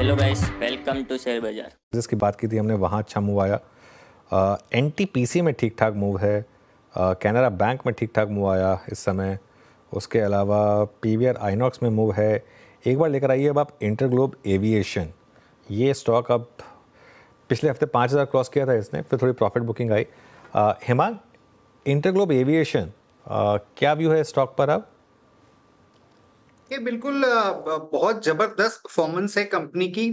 hello guys welcome to share बाजार जिसकी बात की थी हमने वहाँ अच्छा मूव आया एन uh, में ठीक ठाक मूव है कैनरा uh, बैंक में ठीक ठाक मूव आया इस समय उसके अलावा पी वी आर आइनॉक्स में मूव है एक बार लेकर आइए अब आप इंटरग्लोब एविएशन ये स्टॉक अब पिछले हफ्ते पाँच हज़ार क्रॉस किया था इसने फिर थोड़ी प्रॉफिट बुकिंग आई हिमांग इंटरग्लोब एविएशन क्या व्यू है स्टॉक पर अब ये बिल्कुल बहुत जबरदस्त परफॉर्मेंस है कंपनी की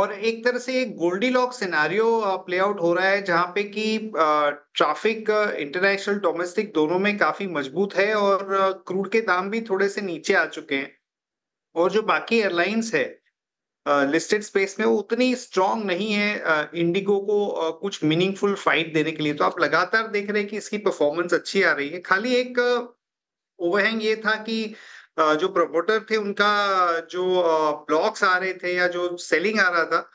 और एक तरह से एक Goldilocks scenario play out हो रहा है जहाँ पे कि ट्रैफिक इंटरनेशनल डोमेस्टिक दोनों में काफी मजबूत है और क्रूड के दाम भी थोड़े से नीचे आ चुके हैं और जो बाकी एयरलाइंस है लिस्टेड स्पेस में वो उतनी स्ट्रांग नहीं है इंडिगो को कुछ मीनिंगफुल फाइट देने के लिए तो आप लगातार देख रहे हैं कि इसकी परफॉर्मेंस अच्छी आ रही है खाली एक ओवरहैंग ये था कि जो प्रमोटर थे उनका जो ब्लॉक्स आ रहे थे या जो सेलिंग आ रहा था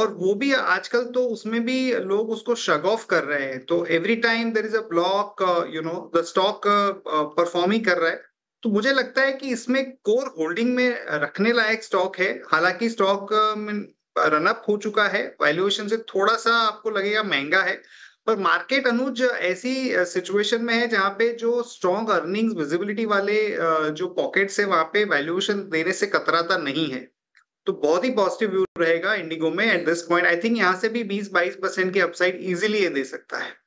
और वो भी आजकल तो उसमें भी लोग उसको शग ऑफ कर रहे हैं तो every time there is a block you know the stock perform ही कर रहा है तो मुझे लगता है कि इसमें कोर होल्डिंग में रखने लायक स्टॉक है हालांकि स्टॉक रनअप हो चुका है वैल्यूएशन से थोड़ा सा आपको लगेगा महंगा है पर मार्केट अनुज ऐसी सिचुएशन में है जहां पे जो स्ट्रॉन्ग अर्निंग्स विजिबिलिटी वाले जो पॉकेट है वहां पे वैल्यूएशन देने से कतराता नहीं है तो बहुत ही पॉजिटिव व्यू रहेगा इंडिगो में at this point I think यहां से भी 20-22 परसेंट की अपसाइड इजीली ये दे सकता है